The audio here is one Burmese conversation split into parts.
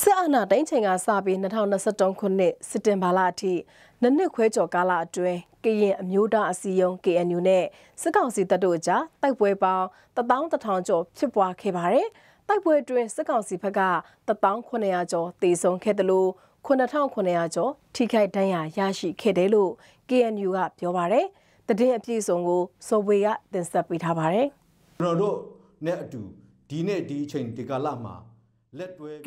စစ်အာဏာသိမ်းချိန်ကစပြီး2023ခုနှစ်စက်တင်ဘာလအထိနှစ်နှစ်ခွဲကျော်ကာလအတွင်းကရင်အမျိုးသားအစည်းအရုံး KNU နဲ့စစ်ကောင်စီတပ်တို့ကြားတိုက်ပွဲပေါင်း11000ကျော်ဖြစ်ပွားခဲ့ပါတယ်။တိုက်ပွဲအတွင်းစစ်ကောင်စီဘက်က1900ကျော်တေဆုံးခဲ့တယ်လို့9900ကျော်ထိခိုက်ဒဏ်ရာရရှိခဲ့တယ်လို့ KNU ကပြောပါတယ်။တည်င်းအပြည့်စုံကိုစောဝေကတင်ဆက်ပေးထားပါတယ်။ကျွန်တော်တို့နဲ့အတူဒီနေ့ဒီအချိန်ဒီကာလမှာ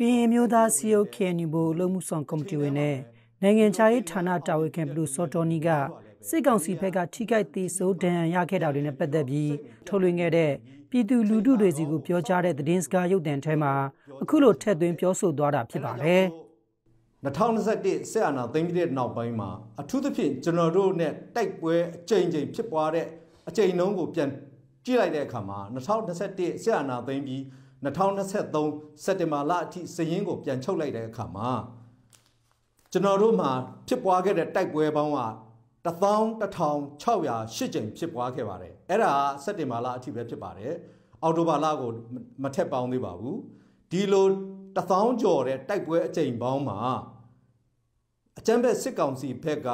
ကရင်မျိုးသားစီယုတ်ခေနီဘိုလုံမှုဆောင်ကော်မတီဝင်နဲ့နိုင်ငံခြားရေးဌာနတာဝန်ခံဘလူစောတော်နီကစစ်ကောင်စီဘက်ကထိခိုက်သေးဆိုးဒဏ်ရာရခဲ့တာတွေနဲ့ပတ်သက်ပြီးထုတ်လွှင့်ခဲ့တဲ့ပြည်သူလူထုတွေစီကိုပြောကြားတဲ့သတင်းစကားရုပ်သံထဲမှာအခုလိုထက်သွင်းပြောဆိုသွားတာဖြစ်ပါတယ်။2021ဆက်အာဏာသိမ်းပြီးတဲ့နောက်ပိုင်းမှာအထူးသဖြင့်ကျွန်တော်တို့နဲ့တိုက်ပွဲအကြိမ်ကြိမ်ဖြစ်ပွားတဲ့အကြိမ်နှုန်းကိုပြန်ကြည့်လိုက်တဲ့အခါမှာ2021ဆက်အာဏာသိမ်းပြီး2023စက်တင်ဘာလအထိစည်ရင်းကိုပြန်ချုပ်လိုက်တဲ့အခါမှာကျွန်တော်တို့မှာဖြစ်ပွားခဲ့တဲ့တိုက်ပွဲပေါင်းက11608ကြိမ်ဖြစ်ပွားခဲ့ပါတယ်အဲ့ဒါစက်တင်ဘာလအထိပဲဖြစ်ပါတယ်အောက်တိုဘာလကိုမထက်ပေါင်းသေးပါဘူးဒီလို1000ကျော်တဲ့တိုက်ပွဲအကြိမ်ပေါင်းမှာအကြမ်းဖက်စစ်ကောင်စီဘက်က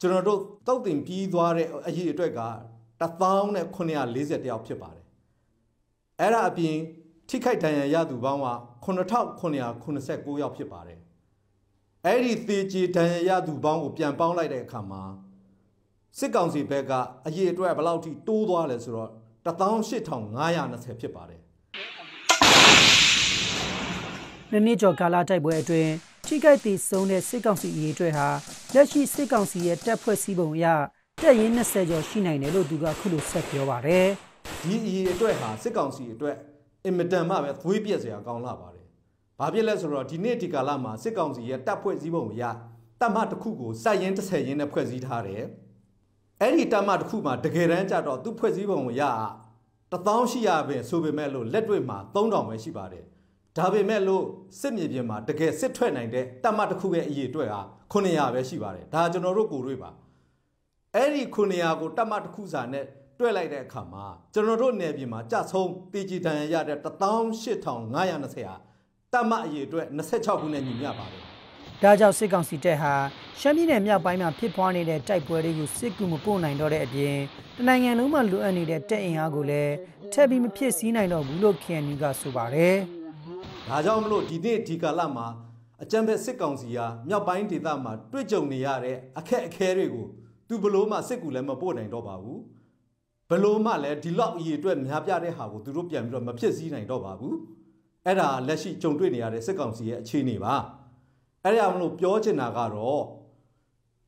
ကျွန်တော်တို့တောက်တင်ပြီးသွားတဲ့အရေးအတွက်က1940တယောက်ဖြစ်ပါတယ်အဲ့ဒါအပြင်ထိခိုက်ဒဏ်ရာရသူပေါင်းက9989ယောက်ဖြစ်ပါတယ်။အဲ့ဒီသေကြေဒဏ်ရာရသူပေါင်းကိုပြန်ပေါင်းလိုက်တဲ့အခါမှာစစ်ကောင်စီဘက်ကအရေအတွက်ဘယ်လောက်ထိတိုးသွားလဲဆိုတော့18520ဖြစ်ပါတယ်။နှစ်နှစ်ကျော်ကာလတိုက်ပွဲအတွင်းထိခိုက်သည့်ဆုံးတဲ့စစ်ကောင်စီအရေးအတွက်ဟာလက်ရှိစစ်ကောင်စီရဲ့တပ်ဖွဲ့စည်းပုံအရတက်ရင်20ကျော်ရှိနိုင်တယ်လို့သူကခုလိုဆက်ပြောပါတယ်။ဒီအရေးအတွက်ဟာစစ်ကောင်စီအတွက်အင်မတန်မှပဲသွေးပြက်စရာကောင်းလာပါတယ်။ဘာဖြစ်လဲဆိုတော့ဒီနေ့ဒီကာလမှာစစ်ကောင်စီရဲ့တပ်ဖွဲ့စည်းပုံအရတပ်မတစ်ခုကိုစက်ရင်30ရင်းနဲ့ဖွဲ့စည်းထားတယ်။အဲ့ဒီတပ်မတစ်ခုမှာတကယ်တမ်းကျတော့သူ့ဖွဲ့စည်းပုံအရ1800ပဲဆိုပေမဲ့လို့လက်တွေ့မှာ3000ပဲရှိပါတယ်။ဒါပေမဲ့လို့စစ်မြေပြင်မှာတကယ်စစ်ထွက်နိုင်တဲ့တပ်မတစ်ခုရဲ့အရေးအတွက်ဟာ900ပဲရှိပါတယ်။ဒါကျွန်တော်တို့ကိုယ်တွေ့ပါ။အဲ့ဒီ900ကိုတပ်မတစ်ခုစာနဲ့တွေ့လိုက်တဲ့အခါမှာကျွန်တော်တို့နယ်ပြည်မှာကြဆုံးပြည်ကြည်တန်ရတဲ့18520ဟာတတ်မှအရေအတွက်26ခုနဲ့ညီမျှပါတယ်ဒါကြောင့်စစ်ကောင်စီတပ်ဟာရှမ်းပြည်နယ်မြောက်ပိုင်းမှာဖြစ်ပွားနေတဲ့တိုက်ပွဲတွေကိုစစ်ကူမပို့နိုင်တော့တဲ့အပြင်တနိုင်ငံလုံးမှာလိုအပ်နေတဲ့တပ်အင်အားကိုလည်းထပ်ပြီးမဖြစ်စည်းနိုင်တော့ဘူးလို့ KNU ကဆိုပါတယ်။ဒါကြောင့်မလို့ဒီနေ့ဒီကာလမှာအကြံဖက်စစ်ကောင်စီဟာမြောက်ပိုင်းဒေသမှာတွေ့ကြုံနေရတဲ့အခက်အခဲတွေကိုသူဘလို့မှစစ်ကူလည်းမပို့နိုင်တော့ပါဘူး။ယ်လိုမှလည်းဒီလောက်အရေးအတွက်များပြတဲ့ဟာကိုသူတို့ပြန်ပြီးတော့မဖြစ်စည်းနိုင်တော့ပါဘူးအဲ့ဒါလက်ရှိကြုံတွေ့နေရတဲ့စစ်ကောင်စီရဲ့အခြေအနေပါအဲ့ဒါမလို့ပြောချင်တာကတော့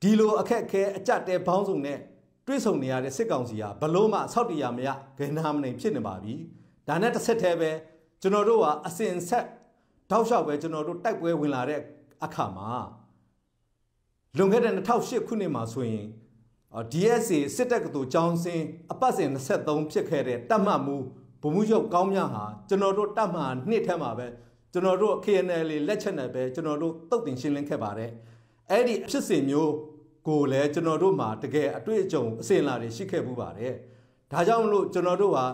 ဒီလိုအခက်အခဲအကြက်တဲဘောင်းစုံနဲ့တွေးဆုံနေရတဲ့စစ်ကောင်စီဟာဘလို့မှဆောက်တရားမရဂဏမနိုင်ဖြစ်နေပါပြီဒါနဲ့တစ်ဆက်တည်းပဲကျွန်တော်တို့ဟာအစဉ်ဆက်တောက်လျှောက်ပဲကျွန်တော်တို့တိုက်ပွဲဝင်လာတဲ့အခါမှာလွန်ခဲ့တဲ့2008ခုနှစ်မှာဆိုရင် DSA စစ်တပ်ကတူចောင်းစင်းအပတ်စဉ်23ဖြစ်ခဲ့တဲ့တတ်မှတ်မှုဗမှုရုပ်ကောင်းများဟာကျွန်တော်တို့တတ်မှတ်နှစ်ထက်မှာပဲကျွန်တော်တို့ KNL လက်ချက်နဲ့ပဲကျွန်တော်တို့တုတ်တင်ရှင်းလင်းခဲ့ပါတယ်အဲ့ဒီဖြစ်စဉ်မျိုးကိုလည်းကျွန်တော်တို့မှာတကယ်အတွေ့အကြုံအစဉ်လာတွေရှိခဲ့မှုပါတယ်ဒါကြောင့်မလို့ကျွန်တော်တို့ဟာ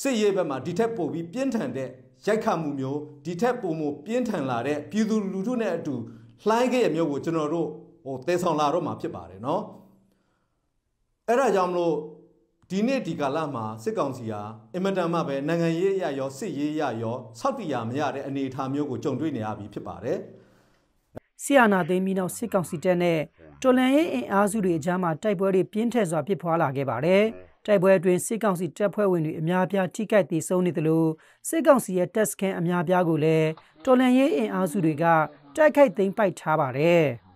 စစ်ရေးဘက်မှာဒီထက်ပိုပြီးပြင်းထန်တဲ့ရိုက်ခတ်မှုမျိုးဒီထက်ပိုမိုပြင်းထန်လာတဲ့ပြည်သူလူထုနဲ့အတူလှိုင်းခဲ့ရမျိုးကိုကျွန်တော်တို့ဟိုတည်ဆောင်လာတော့မှာဖြစ်ပါတယ်เนาะအဲ့ဒါကြောင့်မလို့ဒီနေ့ဒီကာလမှာစစ်ကောင်စီဟာအင်မတန်မှပဲနိုင်ငံရေးအရရောစစ်ရေးအရရောဆောက်တည်ရမရတဲ့အနေအထားမျိုးကိုကြုံတွေ့နေရပြီဖြစ်ပါတယ်။ဆီယနာသိမ်းပြီးနောက်စစ်ကောင်စီတပ်နဲ့တော်လန်ရေးအင်အားစုတွေအကြားမှာတိုက်ပွဲတွေပြင်းထန်စွာဖြစ်ပွားလာခဲ့ပါတယ်။တိုက်ပွဲအတွင်းစစ်ကောင်စီတပ်ဖွဲ့ဝင်တွေအများအပြားထိခိုက်သေးဆုံးနေသလိုစစ်ကောင်စီရဲ့တပ်စခန်းအများအပြားကိုလည်းတော်လန်ရေးအင်အားစုတွေကတိုက်ခိုက်သိမ်းပိုက်ထားပါတယ်။